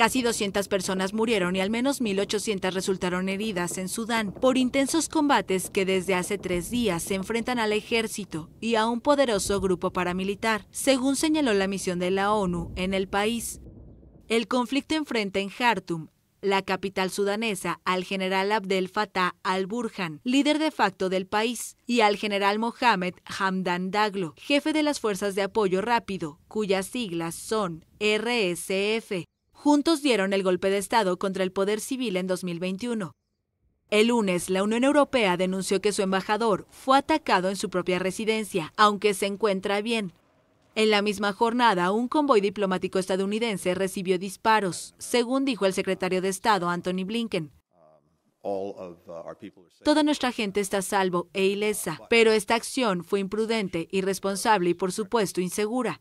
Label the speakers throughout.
Speaker 1: Casi 200 personas murieron y al menos 1.800 resultaron heridas en Sudán por intensos combates que desde hace tres días se enfrentan al ejército y a un poderoso grupo paramilitar, según señaló la misión de la ONU en el país. El conflicto enfrenta en Khartoum, la capital sudanesa, al general Abdel Fattah al-Burhan, líder de facto del país, y al general Mohamed Hamdan Daglo, jefe de las Fuerzas de Apoyo Rápido, cuyas siglas son RSF juntos dieron el golpe de Estado contra el poder civil en 2021. El lunes, la Unión Europea denunció que su embajador fue atacado en su propia residencia, aunque se encuentra bien. En la misma jornada, un convoy diplomático estadounidense recibió disparos, según dijo el secretario de Estado Anthony Blinken. Toda nuestra gente está salvo e ilesa, pero esta acción fue imprudente, irresponsable y por supuesto insegura.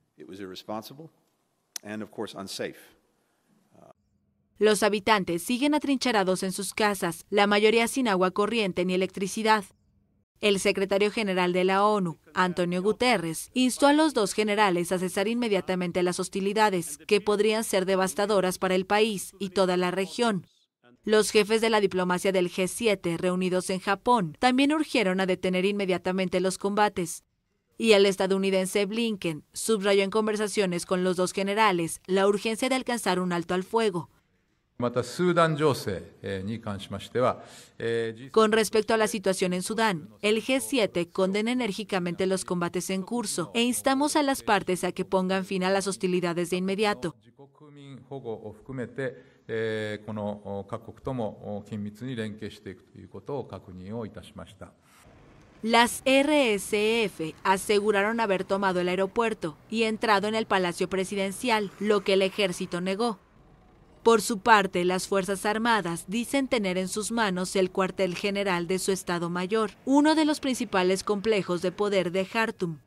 Speaker 1: Los habitantes siguen atrincherados en sus casas, la mayoría sin agua corriente ni electricidad. El secretario general de la ONU, Antonio Guterres, instó a los dos generales a cesar inmediatamente las hostilidades, que podrían ser devastadoras para el país y toda la región. Los jefes de la diplomacia del G7, reunidos en Japón, también urgieron a detener inmediatamente los combates. Y el estadounidense Blinken subrayó en conversaciones con los dos generales la urgencia de alcanzar un alto al fuego, con respecto a la situación en Sudán, el G7 condena enérgicamente los combates en curso e instamos a las partes a que pongan fin a las hostilidades de inmediato. Las RSF aseguraron haber tomado el aeropuerto y entrado en el Palacio Presidencial, lo que el ejército negó. Por su parte, las Fuerzas Armadas dicen tener en sus manos el cuartel general de su Estado Mayor, uno de los principales complejos de poder de Hartum.